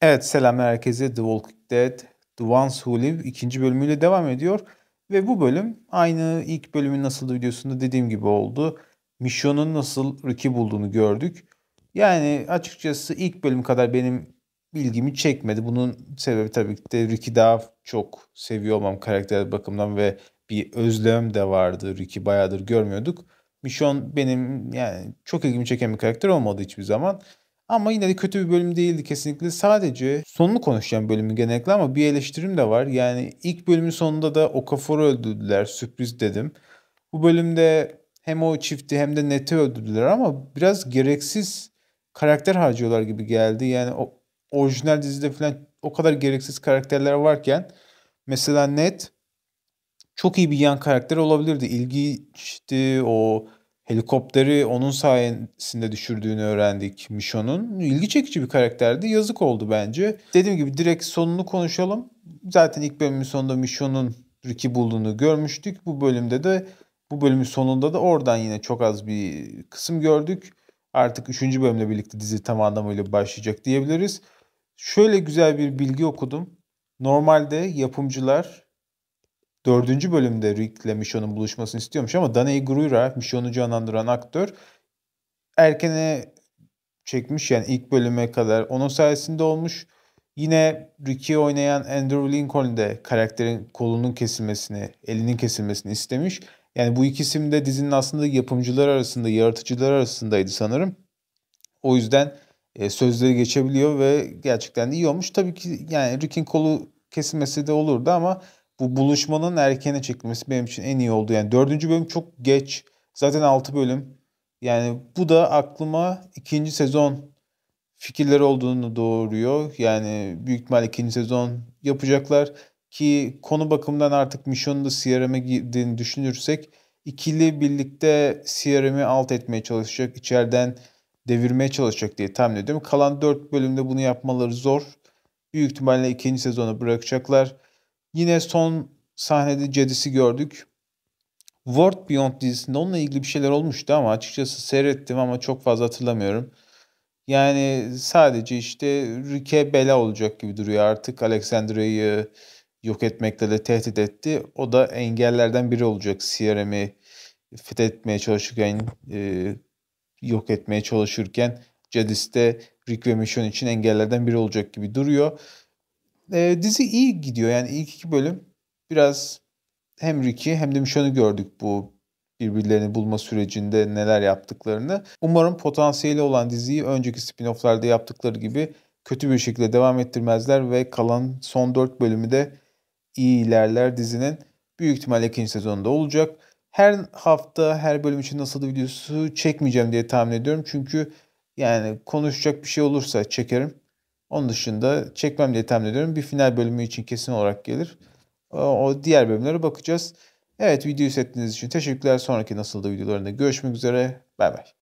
Evet selam herkese. The Walking Dead The Ones Who Live ikinci bölümüyle devam ediyor. Ve bu bölüm aynı ilk bölümün nasıl videosunda dediğim gibi oldu. Mission'un nasıl Rick'i bulduğunu gördük. Yani açıkçası ilk bölüm kadar benim ilgimi çekmedi. Bunun sebebi tabii ki de Rick'i daha çok seviyor olmam karakter bakımından ve bir özlem de vardı. Rick'i bayağıdır görmüyorduk. Mission benim yani çok ilgimi çeken bir karakter olmadı hiçbir zaman. Ama yine de kötü bir bölüm değildi kesinlikle. Sadece sonunu konuşacağım bölümü genellikle ama bir eleştirim de var. Yani ilk bölümün sonunda da Okafor'u öldürdüler. Sürpriz dedim. Bu bölümde hem o çifti hem de Net'i öldürdüler ama biraz gereksiz karakter harcıyorlar gibi geldi. Yani o orijinal dizide falan o kadar gereksiz karakterler varken mesela Net çok iyi bir yan karakter olabilirdi. İlginçti o helikopteri onun sayesinde düşürdüğünü öğrendik Michon'un. İlgi çekici bir karakterdi. Yazık oldu bence. Dediğim gibi direkt sonunu konuşalım. Zaten ilk bölümün sonunda Michon'un Ricky bulduğunu görmüştük. Bu bölümde de bu bölümün sonunda da oradan yine çok az bir kısım gördük. Artık 3. bölümle birlikte dizi tam anlamıyla başlayacak diyebiliriz. Şöyle güzel bir bilgi okudum. Normalde yapımcılar Dördüncü bölümde Rick ile Michonne'un buluşmasını istiyormuş ama Danny Gruira Michonne'u canlandıran aktör erkene çekmiş yani ilk bölüme kadar onun sayesinde olmuş. Yine Rick'i oynayan Andrew Lincoln de karakterin kolunun kesilmesini, elinin kesilmesini istemiş. Yani bu ikisim de dizinin aslında yapımcılar arasında, yaratıcılar arasındaydı sanırım. O yüzden e, sözleri geçebiliyor ve gerçekten iyi olmuş. Tabii ki yani Rick'in kolu kesilmesi de olurdu ama bu buluşmanın erkene çekilmesi benim için en iyi oldu. Yani dördüncü bölüm çok geç. Zaten altı bölüm. Yani bu da aklıma ikinci sezon fikirleri olduğunu doğuruyor. Yani büyük ihtimal ikinci sezon yapacaklar. Ki konu bakımından artık Michonne'un da CRM'e girdiğini düşünürsek ikili birlikte CRM'i alt etmeye çalışacak. içeriden devirmeye çalışacak diye tahmin ediyorum. Kalan dört bölümde bunu yapmaları zor. Büyük ihtimalle ikinci sezonu bırakacaklar. Yine son sahnede Jedis'i gördük. World Beyond dizisinde onunla ilgili bir şeyler olmuştu ama açıkçası seyrettim ama çok fazla hatırlamıyorum. Yani sadece işte Rike bela olacak gibi duruyor artık. Alexandria'yı yok etmekle de tehdit etti. O da engellerden biri olacak. CRM'i fethetmeye çalışırken, e, yok etmeye çalışırken Jadis de Rick ve Mission için engellerden biri olacak gibi duruyor. E, dizi iyi gidiyor yani ilk iki bölüm biraz hem Ricky hem de Michonne'u gördük bu birbirlerini bulma sürecinde neler yaptıklarını. Umarım potansiyeli olan diziyi önceki spin-off'larda yaptıkları gibi kötü bir şekilde devam ettirmezler ve kalan son 4 bölümü de iyi ilerler dizinin. Büyük ihtimalle ikinci sezonda olacak. Her hafta her bölüm için nasıl videosu çekmeyeceğim diye tahmin ediyorum. Çünkü yani konuşacak bir şey olursa çekerim. Onun dışında çekmem diye tahmin ediyorum. Bir final bölümü için kesin olarak gelir. O diğer bölümlere bakacağız. Evet videoyu seyrettiğiniz için teşekkürler. Sonraki nasıl da videolarında görüşmek üzere. Bay bay.